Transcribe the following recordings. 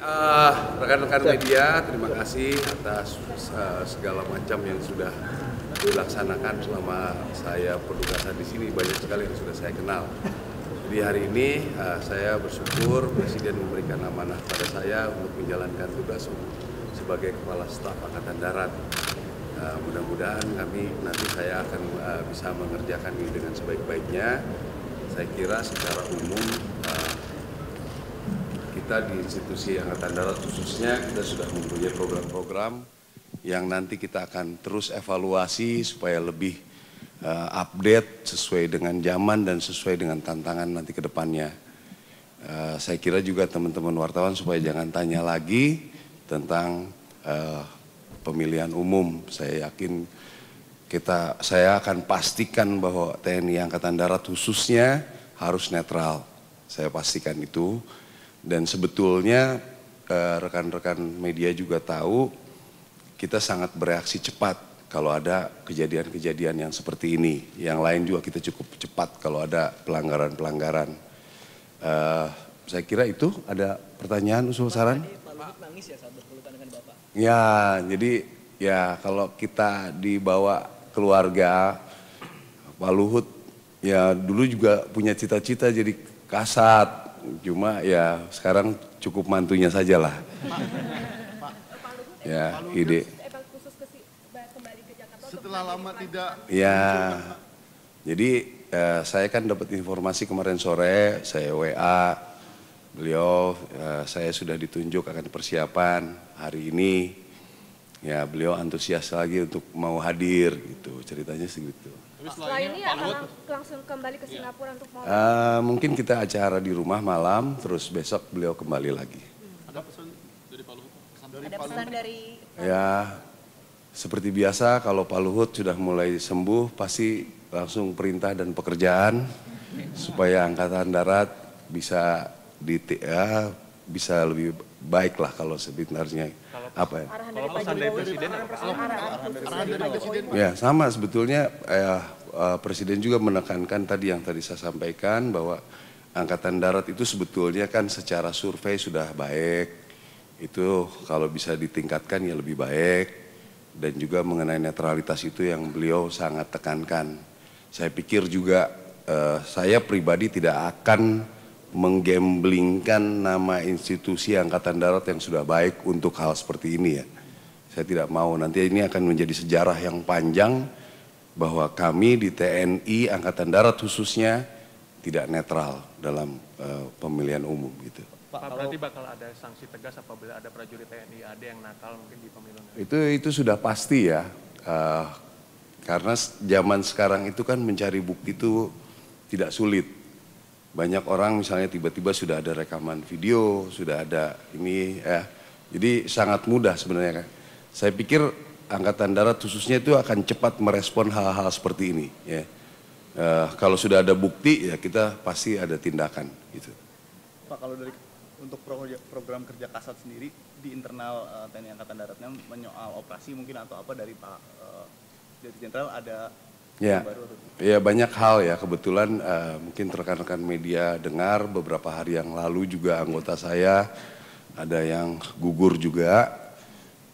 Eh, rekan-rekan media, terima kasih atas uh, segala macam yang sudah dilaksanakan selama saya penugasan di sini. Banyak sekali yang sudah saya kenal. Jadi hari ini uh, saya bersyukur Presiden memberikan amanah pada saya untuk menjalankan tugas sebagai Kepala Staf Angkatan Darat. Uh, Mudah-mudahan kami nanti saya akan uh, bisa mengerjakan ini dengan sebaik-baiknya. Saya kira secara umum uh, kita di institusi Angkatan Darat khususnya kita sudah mempunyai program-program yang nanti kita akan terus evaluasi supaya lebih uh, update sesuai dengan zaman dan sesuai dengan tantangan nanti ke depannya. Uh, saya kira juga teman-teman wartawan supaya jangan tanya lagi tentang uh, pemilihan umum. Saya yakin kita saya akan pastikan bahwa TNI Angkatan Darat khususnya harus netral. Saya pastikan itu. Dan sebetulnya eh, rekan-rekan media juga tahu kita sangat bereaksi cepat kalau ada kejadian-kejadian yang seperti ini. Yang lain juga kita cukup cepat kalau ada pelanggaran-pelanggaran. Uh, saya kira itu ada pertanyaan usul saran. Ya, ya, jadi ya kalau kita dibawa keluarga Pak Luhut ya dulu juga punya cita-cita jadi kasat Cuma ya sekarang cukup mantunya sajalah. ya, ide. Kan Setelah lama tidak. Ya, jadi eh, saya kan dapat informasi kemarin sore, saya WA, beliau eh, saya sudah ditunjuk akan persiapan hari ini. Ya, beliau antusias lagi untuk mau hadir gitu, ceritanya segitu. Setelah ini akan langsung kembali ke iya. Singapura untuk mau... Uh, mungkin kita acara di rumah malam, terus besok beliau kembali lagi. Ada pesan dari Pak Luhut? Dari Ada pesan dari... Ya, seperti biasa kalau Pak Luhut sudah mulai sembuh, pasti langsung perintah dan pekerjaan supaya Angkatan Darat bisa di, ya, bisa lebih baiklah kalau sebenarnya apa ya? Ya sama sebetulnya eh, eh, Presiden juga menekankan tadi yang tadi saya sampaikan bahwa Angkatan Darat itu sebetulnya kan secara survei sudah baik itu kalau bisa ditingkatkan ya lebih baik dan juga mengenai netralitas itu yang beliau sangat tekankan. Saya pikir juga eh, saya pribadi tidak akan menggamblingkan nama institusi Angkatan Darat yang sudah baik untuk hal seperti ini ya. Saya tidak mau nanti ini akan menjadi sejarah yang panjang bahwa kami di TNI Angkatan Darat khususnya tidak netral dalam uh, pemilihan umum gitu. Pak, Pak berarti bakal ada sanksi tegas apabila ada prajurit TNI ada yang nakal mungkin di pemilu nanti? Itu itu sudah pasti ya. Uh, karena zaman sekarang itu kan mencari bukti itu tidak sulit banyak orang misalnya tiba-tiba sudah ada rekaman video, sudah ada ini ya. Jadi sangat mudah sebenarnya kan. Saya pikir angkatan darat khususnya itu akan cepat merespon hal-hal seperti ini ya. Uh, kalau sudah ada bukti ya kita pasti ada tindakan gitu. Pak kalau dari untuk program kerja kasat sendiri di internal uh, TNI Angkatan Daratnya menyoal operasi mungkin atau apa dari Pak uh, dari Jenderal ada Ya, ya banyak hal ya. Kebetulan uh, mungkin rekan-rekan media dengar beberapa hari yang lalu juga anggota saya ada yang gugur juga.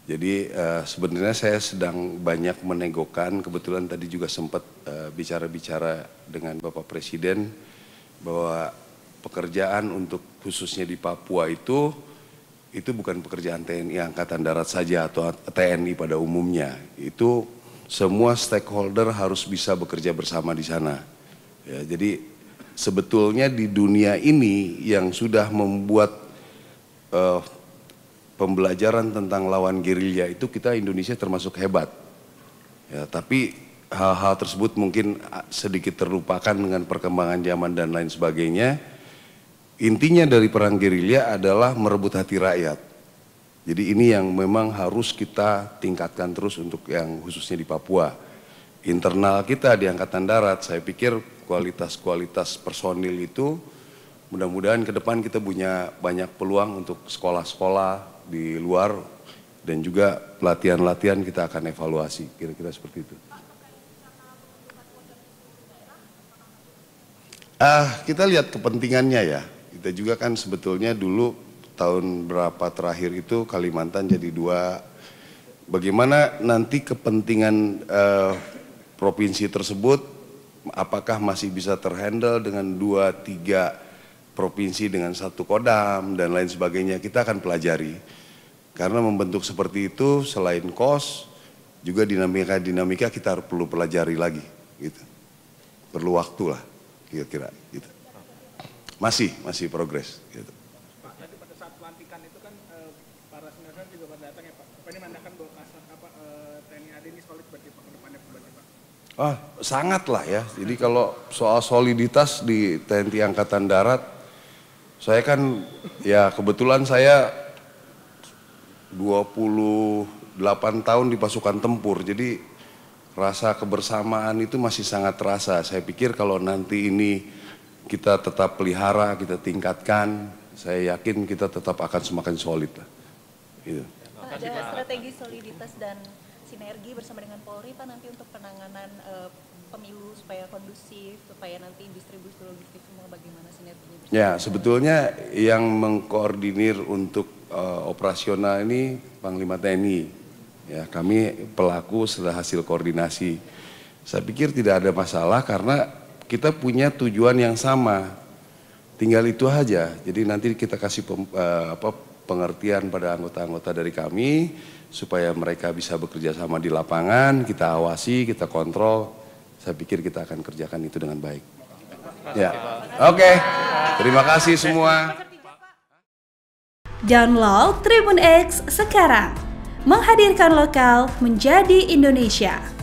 Jadi uh, sebenarnya saya sedang banyak menegokan. Kebetulan tadi juga sempat bicara eh, bicara-bicara dengan Bapak Presiden bahwa pekerjaan untuk khususnya di Papua itu itu bukan pekerjaan TNI Angkatan Darat saja atau TNI pada umumnya. Itu semua stakeholder harus bisa bekerja bersama di sana. Ya, jadi sebetulnya di dunia ini yang sudah membuat uh, pembelajaran tentang lawan gerilya itu kita Indonesia termasuk hebat. Ya, tapi hal-hal tersebut mungkin ah, sedikit terlupakan dengan perkembangan zaman dan lain sebagainya. Intinya dari perang gerilya adalah merebut hati rakyat jadi ini yang memang harus kita tingkatkan terus untuk yang khususnya di Papua. Internal kita di Angkatan Darat, saya pikir kualitas-kualitas personil itu mudah-mudahan ke depan kita punya banyak peluang untuk sekolah-sekolah di luar dan juga pelatihan latihan kita akan evaluasi, kira-kira seperti itu. Ah, kita lihat kepentingannya ya. Kita juga kan sebetulnya dulu tahun berapa terakhir itu Kalimantan jadi dua. Bagaimana nanti kepentingan uh, provinsi tersebut apakah masih bisa terhandle dengan dua tiga provinsi dengan satu kodam dan lain sebagainya kita akan pelajari karena membentuk seperti itu selain kos juga dinamika dinamika kita perlu pelajari lagi gitu perlu waktu lah kira-kira gitu masih masih progres gitu juga ya Pak. Apa ini menandakan bahwa eh, TNI AD ini solid berarti Pak ke Pak? Ah, sangat lah ya. Jadi kalau soal soliditas di TNI Angkatan Darat, saya kan ya kebetulan saya 28 tahun di pasukan tempur. Jadi rasa kebersamaan itu masih sangat terasa. Saya pikir kalau nanti ini kita tetap pelihara, kita tingkatkan, saya yakin kita tetap akan semakin solid lah. Gitu. Ada strategi soliditas dan sinergi bersama dengan Polri Pak nanti untuk penanganan e, pemilu supaya kondusif, supaya nanti distribusi logistik semua bagaimana sinerginya? Ya, sebetulnya yang mengkoordinir untuk e, operasional ini Panglima TNI. Ya, kami pelaku setelah hasil koordinasi. Saya pikir tidak ada masalah karena kita punya tujuan yang sama. Tinggal itu aja. Jadi nanti kita kasih pem, eh, apa pengertian pada anggota-anggota dari kami supaya mereka bisa bekerja sama di lapangan, kita awasi, kita kontrol. Saya pikir kita akan kerjakan itu dengan baik. Ya. Oke. Okay. Terima kasih semua. Download Tribun X sekarang. Menghadirkan lokal menjadi Indonesia.